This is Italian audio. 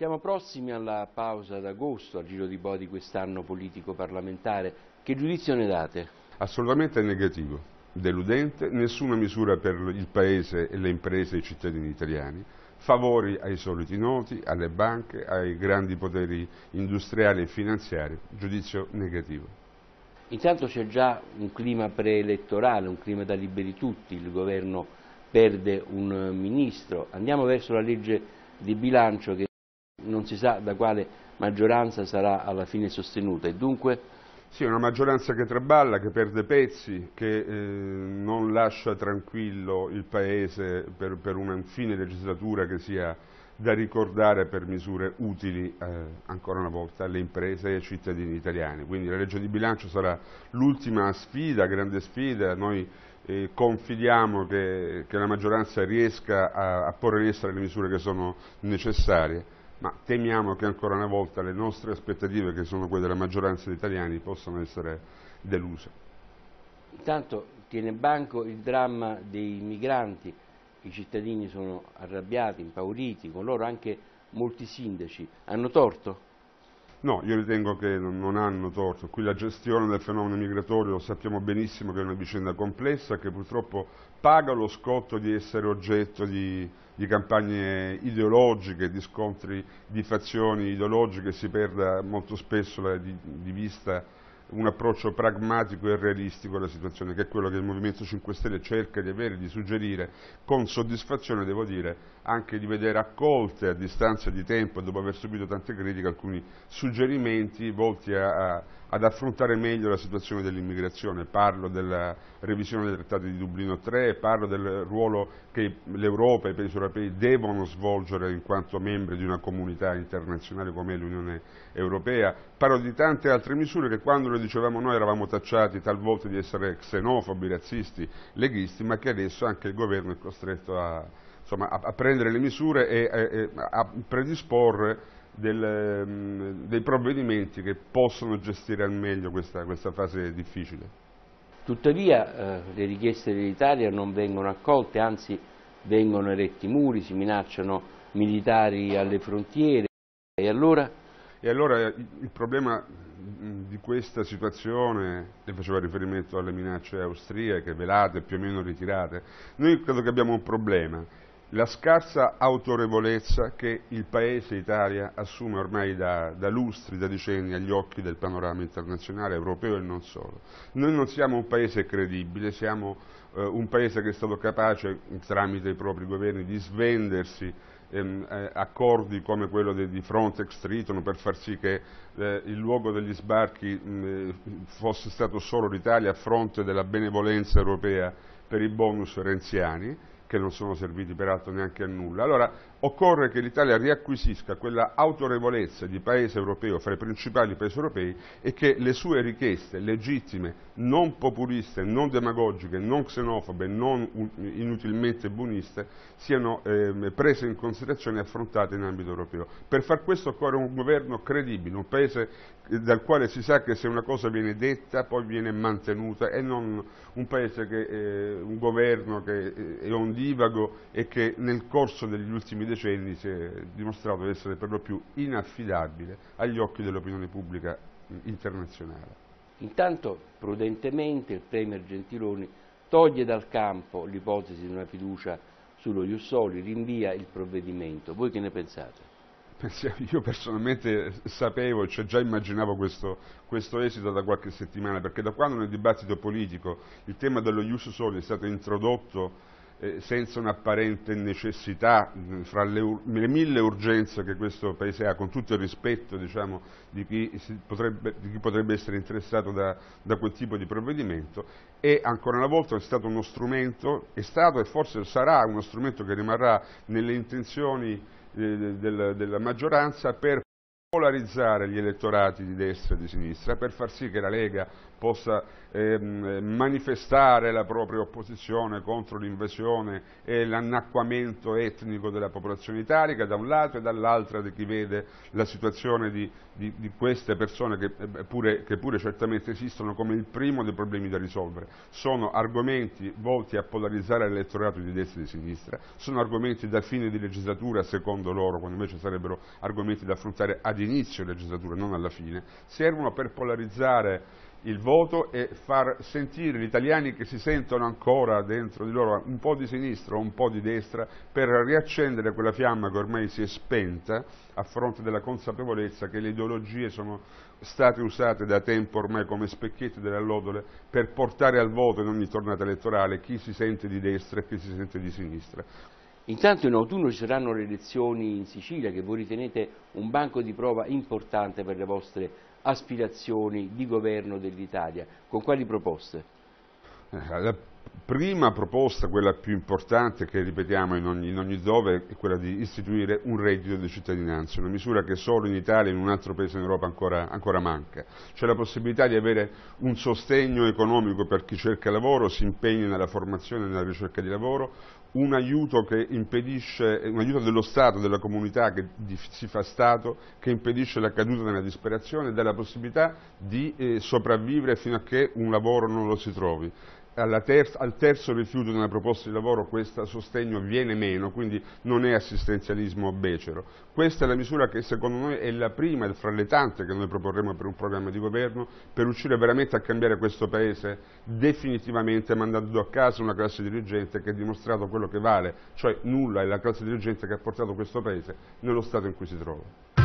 Siamo prossimi alla pausa d'agosto, al giro di Bodi quest'anno politico-parlamentare. Che giudizio ne date? Assolutamente negativo, deludente, nessuna misura per il Paese e le imprese e i cittadini italiani, favori ai soliti noti, alle banche, ai grandi poteri industriali e finanziari, giudizio negativo. Intanto c'è già un clima preelettorale, un clima da liberi tutti, il governo perde un ministro, andiamo verso la legge di bilancio che non si sa da quale maggioranza sarà alla fine sostenuta e dunque... Sì, è una maggioranza che traballa, che perde pezzi, che eh, non lascia tranquillo il Paese per, per una fine legislatura che sia da ricordare per misure utili eh, ancora una volta alle imprese e ai cittadini italiani. Quindi la legge di bilancio sarà l'ultima sfida, grande sfida, noi eh, confidiamo che, che, la maggioranza riesca a, a porre in essere le misure che sono necessarie ma temiamo che ancora una volta le nostre aspettative, che sono quelle della maggioranza degli italiani, possano essere deluse. Intanto tiene banco il dramma dei migranti, i cittadini sono arrabbiati, impauriti, con loro anche molti sindaci. Hanno torto? No, io ritengo che non hanno torto. Qui la gestione del fenomeno migratorio lo sappiamo benissimo che è una vicenda complessa che purtroppo paga lo scotto di essere oggetto di, di campagne ideologiche, di scontri di fazioni ideologiche, si perda molto spesso la, di, di vista un approccio pragmatico e realistico alla situazione, che è quello che il Movimento 5 Stelle cerca di avere, di suggerire, con soddisfazione devo dire, anche di vedere accolte a distanza di tempo, dopo aver subito tante critiche, alcuni suggerimenti volti a, a, ad affrontare meglio la situazione dell'immigrazione. Parlo della revisione dei trattati di Dublino 3, parlo del ruolo che l'Europa e i paesi europei devono svolgere in quanto membri di una comunità internazionale come l'Unione Europea, parlo di tante altre misure che quando le dicevamo noi eravamo tacciati talvolta di essere xenofobi, razzisti, leghisti, ma che adesso anche il governo è costretto a, insomma, a, a prendere le misure e a, a predisporre del, mm, dei provvedimenti che possono gestire al meglio questa, questa fase difficile. Tuttavia eh, le richieste dell'Italia non vengono accolte, anzi vengono eretti muri, si minacciano militari alle frontiere e allora e allora il problema mm, di questa situazione, che faceva riferimento alle minacce austriache, velate, più o meno ritirate, noi credo che abbiamo un problema, la scarsa autorevolezza che il Paese Italia assume ormai da, da, lustri, da decenni agli occhi del panorama internazionale, europeo e non solo. Noi non siamo un Paese credibile, siamo eh, un Paese che è stato capace, tramite i propri governi, di svendersi ehm, eh, accordi come quello di, di Frontex Triton per far sì che eh, il luogo degli sbarchi mh, eh, fosse stato solo l'Italia a fronte della benevolenza europea per i bonus renziani che non sono serviti peraltro neanche a nulla. Allora occorre che l'Italia riacquisisca quella autorevolezza di paese europeo fra i principali paesi europei e che le sue richieste legittime, non populiste, non demagogiche, non xenofobe, non inutilmente buoniste, siano eh, prese in considerazione e affrontate in ambito europeo. Per far questo occorre un governo credibile, un paese eh, dal quale si sa che se una cosa viene detta poi viene mantenuta e non un paese che, eh, un governo che eh, è ondiato divago e che nel corso degli ultimi decenni si è dimostrato essere per lo più inaffidabile agli occhi dell'opinione pubblica internazionale. Intanto prudentemente il Premier Gentiloni toglie dal campo l'ipotesi di una fiducia sullo Jussoli, rinvia il provvedimento. Voi che ne pensate? Io personalmente sapevo, cioè già immaginavo questo, questo, esito da qualche settimana, perché da quando nel dibattito politico il tema dello Ius Soli è stato introdotto eh, senza un'apparente necessità, mh, fra le, le, mille urgenze che questo Paese ha, con tutto il rispetto diciamo, di, chi potrebbe, di, chi potrebbe, essere interessato da, da, quel tipo di provvedimento, e ancora una volta è stato uno strumento, è stato e forse sarà uno strumento che rimarrà nelle intenzioni eh, della, della maggioranza per polarizzare gli elettorati di destra e di sinistra per far sì che la Lega possa ehm, manifestare la propria opposizione contro l'invasione e l'annacquamento etnico della popolazione italica da un lato e dall'altro di chi vede la situazione di, di, di queste persone che eh, pure, che pure, certamente esistono come il primo dei problemi da risolvere. Sono argomenti volti a polarizzare l'elettorato di destra e di sinistra, sono argomenti da fine di legislatura secondo loro, quando invece sarebbero argomenti da affrontare ad inizio legislatura, non alla fine, servono per polarizzare il voto e far sentire gli italiani che si sentono ancora dentro di loro un po' di sinistra, o un po' di destra, per riaccendere quella fiamma che ormai si è spenta a fronte della consapevolezza che le ideologie sono state usate da tempo ormai come specchietti delle allodole per portare al voto in ogni tornata elettorale chi si sente di destra e chi si sente di sinistra. Intanto in autunno ci saranno le elezioni in Sicilia che voi ritenete un banco di prova importante per le vostre aspirazioni di governo dell'Italia. Con quali proposte? Eh, La prima proposta, quella più importante che ripetiamo in ogni, in ogni, dove, è quella di istituire un reddito di cittadinanza, una misura che solo in Italia e in un altro paese in Europa ancora, ancora manca. C'è la possibilità di avere un sostegno economico per chi cerca lavoro, si impegna nella formazione e nella ricerca di lavoro, un aiuto, un aiuto dello Stato, della comunità che si fa Stato, che impedisce la caduta nella disperazione e dà la possibilità di eh, sopravvivere fino a che un lavoro non lo si trovi. Terza, al terzo rifiuto della proposta di lavoro questo sostegno viene meno, quindi non è assistenzialismo becero. Questa è la misura che secondo noi è la prima fra le tante che noi proporremo per un programma di governo per riuscire veramente a cambiare questo Paese definitivamente mandando a casa una classe dirigente che ha dimostrato quello che vale, cioè nulla, è la classe dirigente che ha portato questo Paese nello stato in cui si trova.